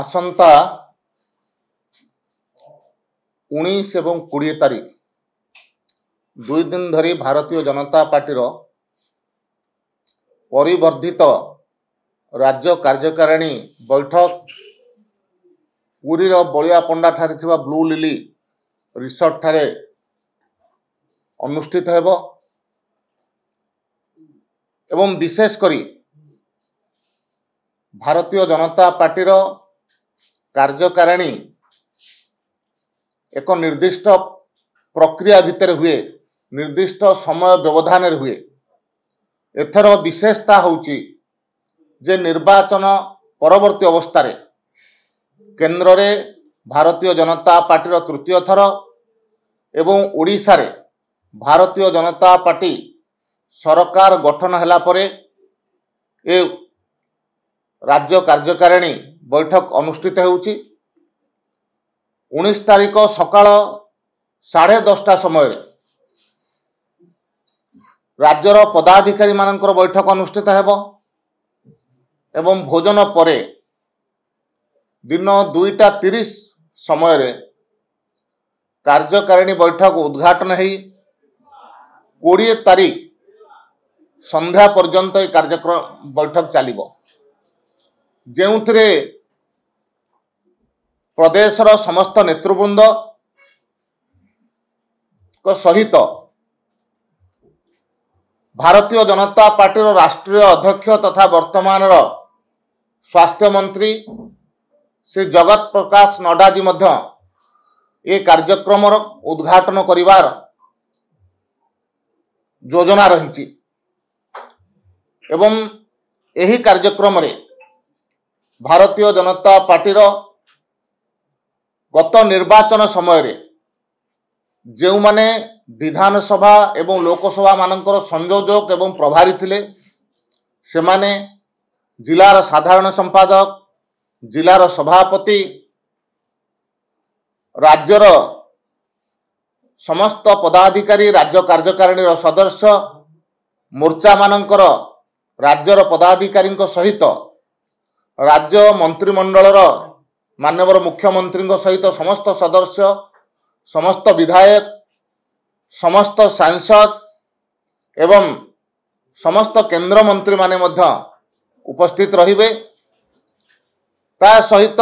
আসন্তা ଉଣେଇଶ ଏବଂ କୋଡ଼ିଏ ତାରିଖ ଦୁଇ ଦିନ ଧରି ଭାରତୀୟ ଜନତା ପାର୍ଟିର ପରିବର୍ଦ୍ଧିତ ରାଜ୍ୟ କାର୍ଯ୍ୟକାରିଣୀ ବୈଠକ ପୁରୀର ବଳିଆ ପଣ୍ଡାଠାରେ ଥିବା ବ୍ଲୁ ଲିଲି ରିସର୍ଟଠାରେ ଅନୁଷ୍ଠିତ ହେବ ଏବଂ ବିଶେଷ କରି ଭାରତୀୟ ଜନତା ପାର୍ଟିର କାର୍ଯ୍ୟକାରିଣୀ ଏକ ନିର୍ଦ୍ଦିଷ୍ଟ ପ୍ରକ୍ରିୟା ଭିତରେ ହୁଏ ନିର୍ଦ୍ଦିଷ୍ଟ ସମୟ ବ୍ୟବଧାନରେ ହୁଏ ଏଥର ବିଶେଷତା ହେଉଛି ଯେ ନିର୍ବାଚନ ପରବର୍ତ୍ତୀ ଅବସ୍ଥାରେ କେନ୍ଦ୍ରରେ ଭାରତୀୟ ଜନତା ପାର୍ଟିର ତୃତୀୟ ଥର ଏବଂ ଓଡ଼ିଶାରେ ଭାରତୀୟ ଜନତା ପାର୍ଟି ସରକାର ଗଠନ ହେଲା ପରେ ଏ ରାଜ୍ୟ କାର୍ଯ୍ୟକାରିଣୀ ବୈଠକ ଅନୁଷ୍ଠିତ ହେଉଛି ଉଣେଇଶ ତାରିଖ ସକାଳ ସାଢ଼େ ଦଶଟା ସମୟରେ ରାଜ୍ୟର ପଦାଧିକାରୀମାନଙ୍କର ବୈଠକ ଅନୁଷ୍ଠିତ ହେବ ଏବଂ ଭୋଜନ ପରେ ଦିନ ଦୁଇଟା ତିରିଶ ସମୟରେ କାର୍ଯ୍ୟକାରିଣୀ ବୈଠକ ଉଦ୍ଘାଟନ ହେଇ କୋଡ଼ିଏ ତାରିଖ ସନ୍ଧ୍ୟା ପର୍ଯ୍ୟନ୍ତ ଏ କାର୍ଯ୍ୟକ୍ରମ ବୈଠକ ଚାଲିବ ଯେଉଁଥିରେ ପ୍ରଦେଶର ସମସ୍ତ ନେତୃବୃନ୍ଦଙ୍କ ସହିତ ଭାରତୀୟ ଜନତା ପାର୍ଟିର ରାଷ୍ଟ୍ରୀୟ ଅଧ୍ୟକ୍ଷ ତଥା ବର୍ତ୍ତମାନର ସ୍ୱାସ୍ଥ୍ୟମନ୍ତ୍ରୀ ଶ୍ରୀ ଜଗତ ପ୍ରକାଶ ନଡ୍ଡାଜୀ ମଧ୍ୟ ଏ କାର୍ଯ୍ୟକ୍ରମର ଉଦ୍ଘାଟନ କରିବାର ଯୋଜନା ରହିଛି ଏବଂ ଏହି କାର୍ଯ୍ୟକ୍ରମରେ ଭାରତୀୟ ଜନତା ପାର୍ଟିର ଗତ ନିର୍ବାଚନ ସମୟରେ ଯେଉଁମାନେ ବିଧାନସଭା ଏବଂ ଲୋକସଭାମାନଙ୍କର ସଂଯୋଜକ ଏବଂ ପ୍ରଭାରୀ ଥିଲେ ସେମାନେ ଜିଲ୍ଲାର ସାଧାରଣ ସମ୍ପାଦକ ଜିଲ୍ଲାର ସଭାପତି ରାଜ୍ୟର ସମସ୍ତ ପଦାଧିକାରୀ ରାଜ୍ୟ କାର୍ଯ୍ୟକାରିଣୀର ସଦସ୍ୟ ମୋର୍ଚ୍ଚାମାନଙ୍କର ରାଜ୍ୟର ପଦାଧିକାରୀଙ୍କ ସହିତ ରାଜ୍ୟ ମନ୍ତ୍ରିମଣ୍ଡଳର ମାନ୍ୟବର ମୁଖ୍ୟମନ୍ତ୍ରୀଙ୍କ ସହିତ ସମସ୍ତ ସଦସ୍ୟ ସମସ୍ତ ବିଧାୟକ ସମସ୍ତ ସାଂସଦ ଏବଂ ସମସ୍ତ କେନ୍ଦ୍ରମନ୍ତ୍ରୀମାନେ ମଧ୍ୟ ଉପସ୍ଥିତ ରହିବେ ତା ସହିତ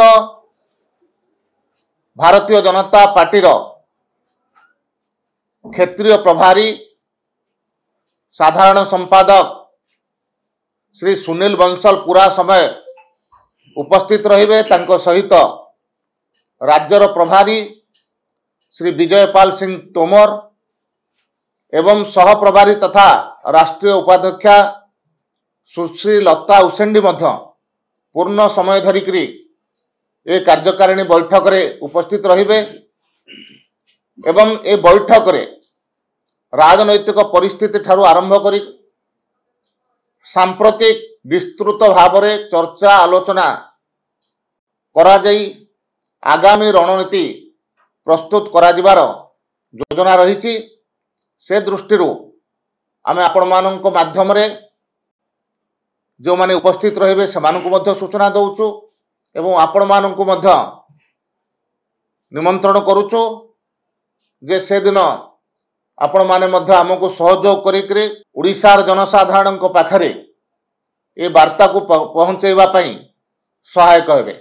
ଭାରତୀୟ ଜନତା ପାର୍ଟିର କ୍ଷେତ୍ରୀୟ ପ୍ରଭାରୀ ସାଧାରଣ ସମ୍ପାଦକ ଶ୍ରୀ ସୁନୀଲ ବଂଶଲ ପୁରା ସମୟ ଉପସ୍ଥିତ ରହିବେ ତାଙ୍କ ସହିତ ରାଜ୍ୟର ପ୍ରଭାରୀ ଶ୍ରୀ ବିଜୟପାଲ ସିଂ ତୋମର ଏବଂ ସହପ୍ରଭାରୀ ତଥା ରାଷ୍ଟ୍ରୀୟ ଉପାଧ୍ୟକ୍ଷା ସୁଶ୍ରୀ ଲତା ଉସେଣ୍ଡି ମଧ୍ୟ ପୂର୍ଣ୍ଣ ସମୟ ଧରିକରି ଏ କାର୍ଯ୍ୟକାରିଣୀ ବୈଠକରେ ଉପସ୍ଥିତ ରହିବେ ଏବଂ ଏ ବୈଠକରେ ରାଜନୈତିକ ପରିସ୍ଥିତି ଠାରୁ ଆରମ୍ଭ କରି ସାମ୍ପ୍ରତିକ ବିସ୍ତୃତ ଭାବରେ ଚର୍ଚ୍ଚା ଆଲୋଚନା କରାଯାଇ ଆଗାମୀ ରଣନୀତି ପ୍ରସ୍ତୁତ କରାଯିବାର ଯୋଜନା ରହିଛି ସେ ଦୃଷ୍ଟିରୁ ଆମେ ଆପଣମାନଙ୍କ ମାଧ୍ୟମରେ ଯେଉଁମାନେ ଉପସ୍ଥିତ ରହିବେ ସେମାନଙ୍କୁ ମଧ୍ୟ ସୂଚନା ଦେଉଛୁ ଏବଂ ଆପଣମାନଙ୍କୁ ମଧ୍ୟ ନିମନ୍ତ୍ରଣ କରୁଛୁ ଯେ ସେଦିନ ଆପଣମାନେ ମଧ୍ୟ ଆମକୁ ସହଯୋଗ କରିକିରି ଓଡ଼ିଶାର ଜନସାଧାରଣଙ୍କ ପାଖରେ ଏ ବାର୍ତ୍ତାକୁ ପହଞ୍ଚାଇବା ପାଇଁ ସହାୟକ ହେବେ